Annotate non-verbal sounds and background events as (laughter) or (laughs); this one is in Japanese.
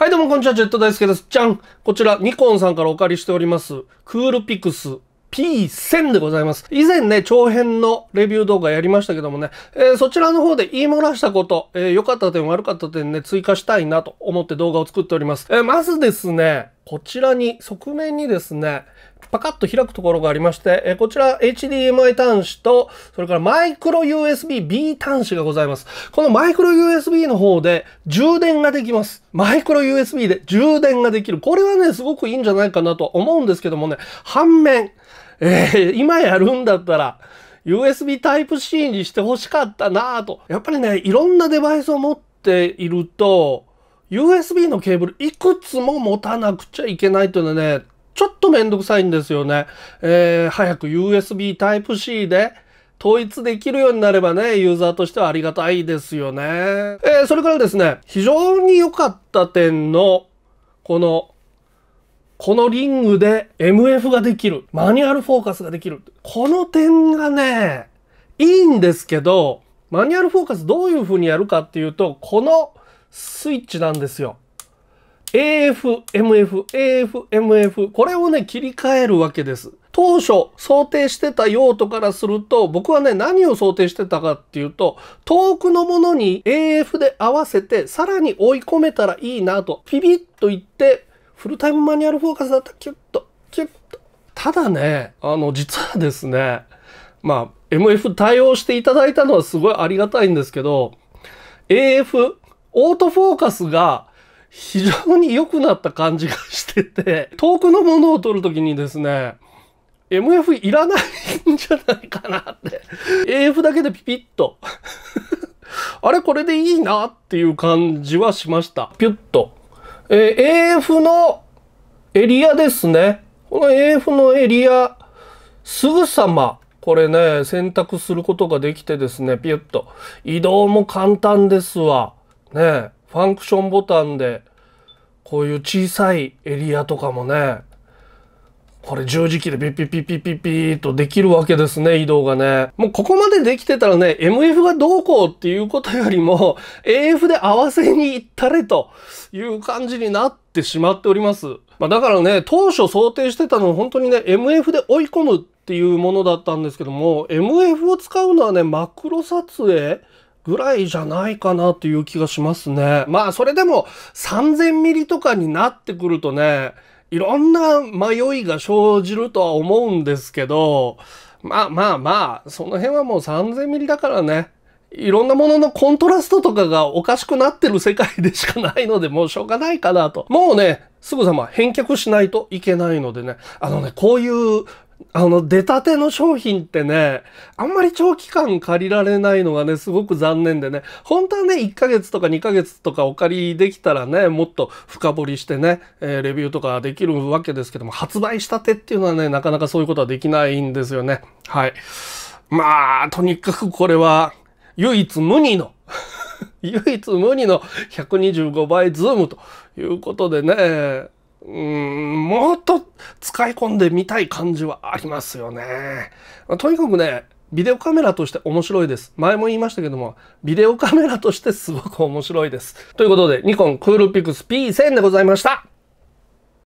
はいどうもこんにちは、ジェット大輔です。じゃんこちら、ニコンさんからお借りしております、クールピクス P1000 でございます。以前ね、長編のレビュー動画やりましたけどもね、えー、そちらの方で言い漏らしたこと、良、えー、かった点悪かった点ね、追加したいなと思って動画を作っております。えー、まずですね、こちらに、側面にですね、パカッと開くところがありまして、えこちら HDMI 端子と、それからマイクロ USB-B 端子がございます。このマイクロ USB の方で充電ができます。マイクロ USB で充電ができる。これはね、すごくいいんじゃないかなと思うんですけどもね、反面、えー、今やるんだったら、USB Type-C にして欲しかったなぁと。やっぱりね、いろんなデバイスを持っていると、USB のケーブルいくつも持たなくちゃいけないというのはね、ちょっとめんどくさいんですよね。えー、早く USB Type-C で統一できるようになればね、ユーザーとしてはありがたいですよね。えー、それからですね、非常に良かった点の、この、このリングで MF ができる。マニュアルフォーカスができる。この点がね、いいんですけど、マニュアルフォーカスどういう風にやるかっていうと、このスイッチなんですよ。AF、MF、AF、MF、これをね、切り替えるわけです。当初想定してた用途からすると、僕はね、何を想定してたかっていうと、遠くのものに AF で合わせて、さらに追い込めたらいいなと、ピビッと言って、フルタイムマニュアルフォーカスだったらキュッと、キュッと。ただね、あの、実はですね、まあ、MF 対応していただいたのはすごいありがたいんですけど、AF、オートフォーカスが非常に良くなった感じがしてて、遠くのものを撮るときにですね、MF いらないんじゃないかなって。AF だけでピピッと (laughs) あれこれでいいなっていう感じはしました。ピュッと。えー、AF のエリアですね。この AF のエリア、すぐさま、これね、選択することができてですね、ピュッと。移動も簡単ですわ。ね、ファンクションボタンで、こういう小さいエリアとかもね、これ十字キーでピッピッピッピッピッとできるわけですね、移動がね。もうここまでできてたらね、MF がどうこうっていうことよりも、AF で合わせに行ったれという感じになってしまっております。まあだからね、当初想定してたのは本当にね、MF で追い込むっていうものだったんですけども、MF を使うのはね、マクロ撮影ぐらいじゃないかなという気がしますね。まあそれでも3000ミリとかになってくるとね、いろんな迷いが生じるとは思うんですけど、まあまあまあ、その辺はもう3000ミリだからね、いろんなもののコントラストとかがおかしくなってる世界でしかないので、もうしょうがないかなと。もうね、すぐさま返却しないといけないのでね、あのね、こういうあの、出たての商品ってね、あんまり長期間借りられないのがね、すごく残念でね、本当はね、1ヶ月とか2ヶ月とかお借りできたらね、もっと深掘りしてね、えー、レビューとかできるわけですけども、発売したてっていうのはね、なかなかそういうことはできないんですよね。はい。まあ、とにかくこれは、唯一無二の (laughs) 唯一無二の125倍ズームということでね、うん、もっと使い込んでみたい感じはありますよね。とにかくね、ビデオカメラとして面白いです。前も言いましたけども、ビデオカメラとしてすごく面白いです。ということで、ニコンクールピクス P1000 でございました。